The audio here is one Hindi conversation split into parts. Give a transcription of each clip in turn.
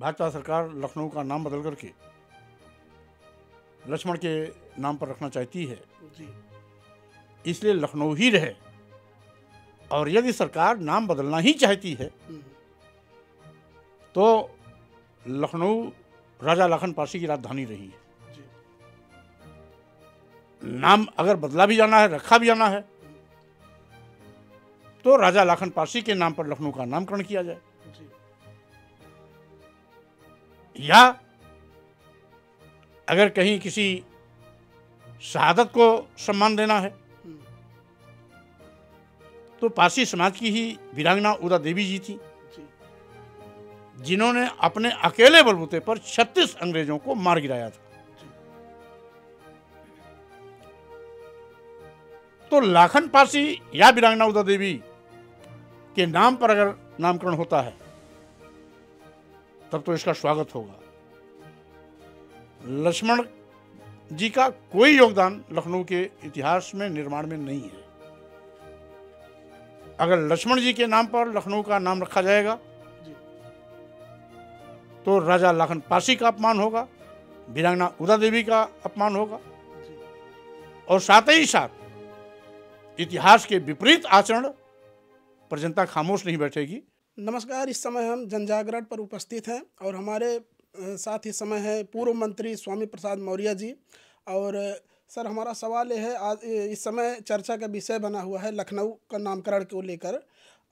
भाजपा सरकार लखनऊ का नाम बदल करके लक्ष्मण के नाम पर रखना चाहती है इसलिए लखनऊ ही रहे और यदि सरकार नाम बदलना ही चाहती है हम्म। तो लखनऊ राजा लखन पासी की राजधानी रही है नाम अगर बदला भी जाना है रखा भी जाना है तो राजा लाखन पासी के नाम पर लखनऊ का नामकरण किया जाए या अगर कहीं किसी शहादत को सम्मान देना है तो पारसी समाज की ही वीरांगना उदा देवी जी थी जिन्होंने अपने अकेले बलबूते पर 36 अंग्रेजों को मार गिराया था तो लाखन पारसी या वीरांगना उदा देवी के नाम पर अगर नामकरण होता है तब तो इसका स्वागत होगा लक्ष्मण जी का कोई योगदान लखनऊ के इतिहास में निर्माण में नहीं है अगर लक्ष्मण जी के नाम पर लखनऊ का नाम रखा जाएगा तो राजा लखन पासी का अपमान होगा वीरांगना उदा देवी का अपमान होगा और साथ ही साथ इतिहास के विपरीत आचरण पर जनता खामोश नहीं बैठेगी नमस्कार इस समय हम जनजागरण पर उपस्थित हैं और हमारे साथ ही समय है पूर्व मंत्री स्वामी प्रसाद मौर्य जी और सर हमारा सवाल यह है आज इस समय चर्चा का विषय बना हुआ है लखनऊ का नामकरण को लेकर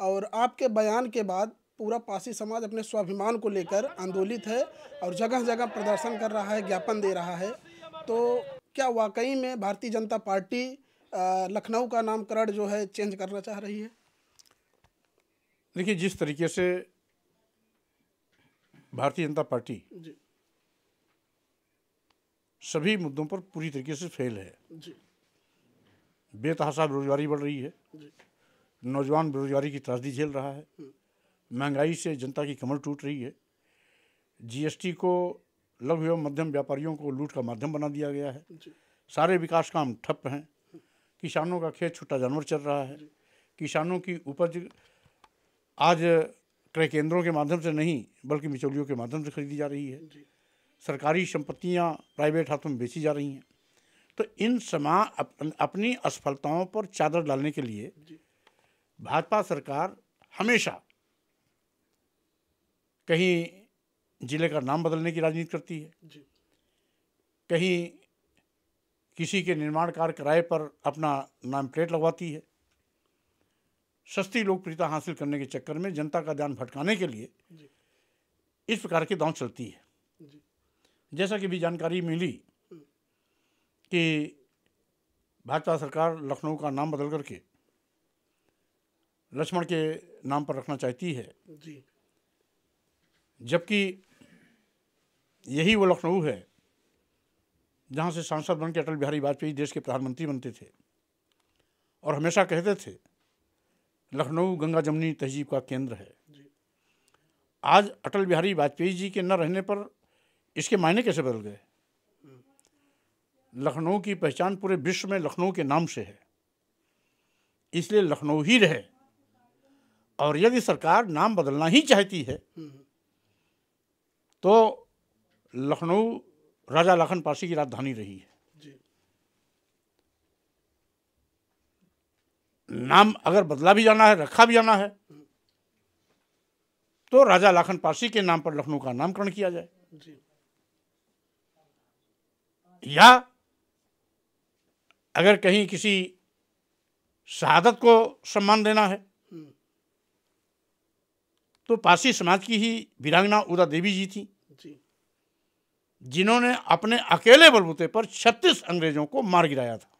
और आपके बयान के बाद पूरा पासी समाज अपने स्वाभिमान को लेकर आंदोलित है और जगह जगह प्रदर्शन कर रहा है ज्ञापन दे रहा है तो क्या वाकई में भारतीय जनता पार्टी लखनऊ का नामकरण जो है चेंज करना चाह रही है देखिए जिस तरीके से भारतीय जनता पार्टी सभी मुद्दों पर पूरी तरीके से फेल है बेतहासा बेरोजगारी बढ़ रही है नौजवान बेरोजगारी की त्रासदी झेल रहा है हम्म। महंगाई से जनता की कमर टूट रही है जीएसटी को लघु एवं मध्यम व्यापारियों को लूट का माध्यम बना दिया गया है सारे विकास काम ठप हैं किसानों का खेत छुट्टा जानवर चल रहा है किसानों की उपज आज क्रय केंद्रों के माध्यम से नहीं बल्कि बिचौलियों के माध्यम से खरीदी जा रही है सरकारी संपत्तियाँ प्राइवेट हाथों में बेची जा रही हैं तो इन समा अप, अपनी असफलताओं पर चादर डालने के लिए भाजपा सरकार हमेशा कहीं जिले का नाम बदलने की राजनीति करती है कहीं किसी के निर्माण कार्य किराए पर अपना नाम प्लेट लगवाती है सस्ती लोकप्रियता हासिल करने के चक्कर में जनता का ध्यान भटकाने के लिए इस प्रकार की दांव चलती है जैसा कि भी जानकारी मिली हम्म। कि भाजपा सरकार लखनऊ का नाम बदल करके लक्ष्मण के नाम पर रखना चाहती है जबकि यही वो लखनऊ है जहाँ से सांसद बन के अटल बिहारी वाजपेयी देश के प्रधानमंत्री बनते थे और हमेशा कहते थे लखनऊ गंगा जमनी तहजीब का केंद्र है आज अटल बिहारी वाजपेयी जी के न रहने पर इसके मायने कैसे बदल गए हम्म। लखनऊ की पहचान पूरे विश्व में लखनऊ के नाम से है इसलिए लखनऊ ही रहे और यदि सरकार नाम बदलना ही चाहती है हम्म। तो लखनऊ राजा लखन पासी की राजधानी रही है नाम अगर बदला भी जाना है रखा भी जाना है तो राजा लाखन पासी के नाम पर लखनऊ का नामकरण किया जाए या अगर कहीं किसी शहादत को सम्मान देना है हम्म। तो पासी समाज की ही वीरांगना उदा देवी जी थी जिन्होंने अपने अकेले बलबूते पर 36 अंग्रेजों को मार गिराया था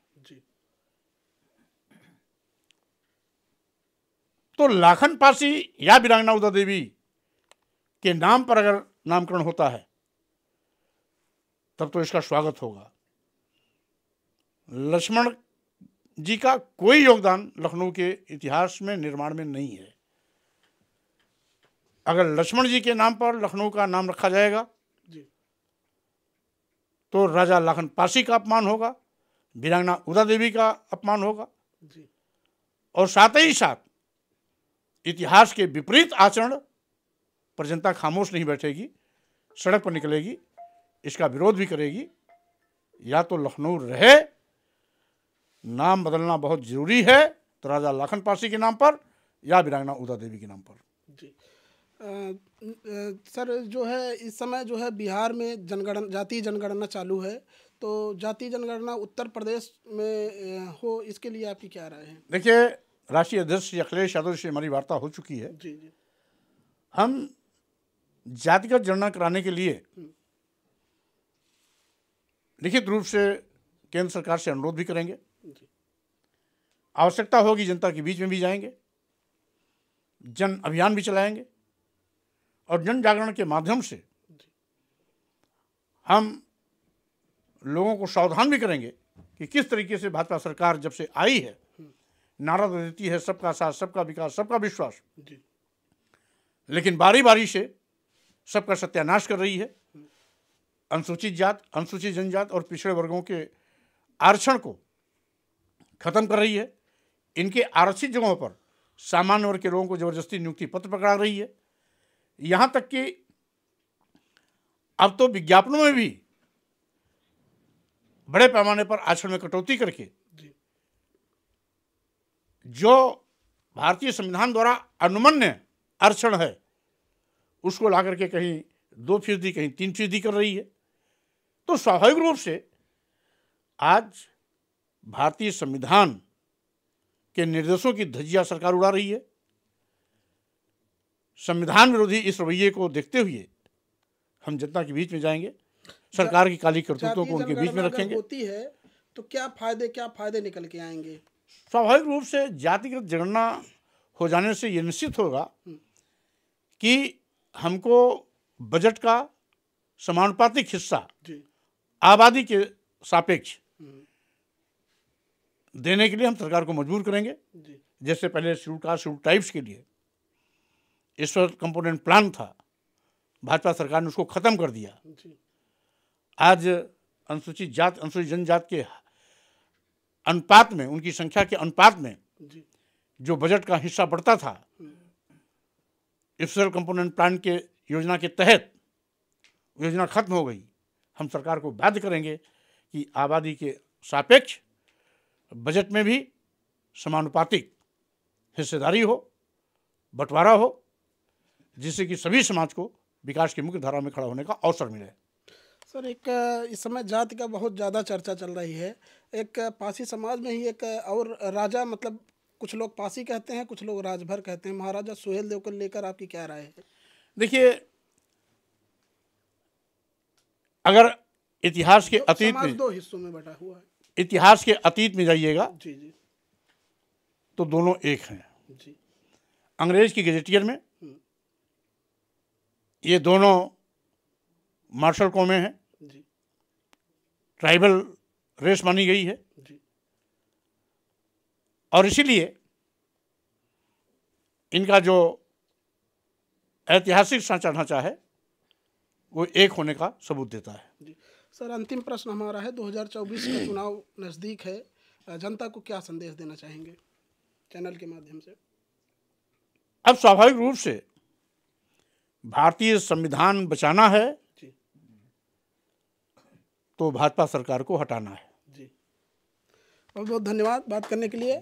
तो लाखन पासी या वीरांगना उदा देवी के नाम पर अगर नामकरण होता है तब तो इसका स्वागत होगा लक्ष्मण जी का कोई योगदान लखनऊ के इतिहास में निर्माण में नहीं है अगर लक्ष्मण जी के नाम पर लखनऊ का नाम रखा जाएगा तो राजा लाखन पासी का अपमान होगा वीरांगना उदा देवी का अपमान होगा और साथ ही साथ इतिहास के विपरीत आचरण पर जनता खामोश नहीं बैठेगी सड़क पर निकलेगी इसका विरोध भी करेगी या तो लखनऊ रहे नाम बदलना बहुत जरूरी है तो राजा लाखन पासी के नाम पर या विरागना उदा देवी के नाम पर जी आ, सर जो है इस समय जो है बिहार में जनगणना जातीय जनगणना चालू है तो जातीय जनगणना उत्तर प्रदेश में हो इसके लिए आपकी क्या राय है देखिए राष्ट्रीय अध्यक्ष अखिलेश यादव से हमारी वार्ता हो चुकी है जी जी हम जातिगत जनगणना कराने के लिए हम्म। लिखित रूप से केंद्र सरकार से अनुरोध भी करेंगे आवश्यकता होगी जनता के बीच में भी जाएंगे जन अभियान भी चलाएंगे और जन जागरण के माध्यम से हम लोगों को सावधान भी करेंगे कि किस तरीके से भाजपा सरकार जब से आई है नारा तो देती है सबका साथ सबका विकास सबका विश्वास लेकिन बारी बारी से सबका सत्यानाश कर रही है अनुसूचित जात अनुसूचित जनजात और पिछड़े वर्गों के आरक्षण को खत्म कर रही है इनके आरक्षित जगहों पर सामान्य वर्ग के लोगों को जबरदस्ती नियुक्ति पत्र पकड़ा रही है यहाँ तक कि अब तो विज्ञापनों में भी बड़े पैमाने पर आचरण में कटौती करके जो भारतीय संविधान द्वारा अनुमन्य आरक्षण है उसको ला करके कहीं दो फीसदी कहीं तीन फीसदी कर रही है तो स्वाभाविक रूप से आज भारतीय संविधान के निर्देशों की धज्जिया सरकार उड़ा रही है संविधान विरोधी इस रवैये को देखते हुए हम जनता के बीच में जाएंगे सरकार की काली करतूतों को उनके बीच में रखेंगे होती है तो क्या फायदे क्या फायदे निकल के आएंगे स्वाभाविक रूप से जातिगत जगणना हो जाने से ये निश्चित होगा कि हमको बजट का समानुपातिक हिस्सा आबादी के सापेक्ष हम्म। देने के लिए हम सरकार को मजबूर करेंगे जैसे पहले शूट का शूट टाइप्स के लिए इस पर कंपोनेंट प्लान था भाजपा सरकार ने उसको ख़त्म कर दिया आज अनुसूचित जात अनुसूचित जनजात के अनुपात में उनकी संख्या के अनुपात में जो बजट का हिस्सा बढ़ता था इफ्सल कंपोनेंट प्लान के योजना के तहत योजना खत्म हो गई हम सरकार को बाध्य करेंगे कि आबादी के सापेक्ष बजट में भी समानुपातिक हिस्सेदारी हो बंटवारा हो जिससे कि सभी समाज को विकास की मुख्य धारा में खड़ा होने का अवसर मिले सर एक इस समय जाति का बहुत ज़्यादा चर्चा चल रही है एक पासी समाज में ही एक और राजा मतलब कुछ लोग पासी कहते हैं कुछ लोग राजभर कहते हैं महाराजा सुहेल देव को लेकर आपकी क्या राय है देखिए अगर इतिहास के अतीत में दो हिस्सों में बटा हुआ है इतिहास के अतीत में जाइएगा जी जी तो दोनों एक हैं जी अंग्रेज की गजेटियर में हम्म। ये दोनों मार्शल कॉमे हैं ट्राइबल रेस मानी गई है और इसीलिए इनका जो ऐतिहासिक सांचा ढांचा है वो एक होने का सबूत देता है जी सर अंतिम प्रश्न हमारा है 2024 का चुनाव नज़दीक है जनता को क्या संदेश देना चाहेंगे चैनल के माध्यम से अब स्वाभाविक रूप से भारतीय संविधान बचाना है तो भाजपा सरकार को हटाना है जी बहुत बहुत धन्यवाद बात करने के लिए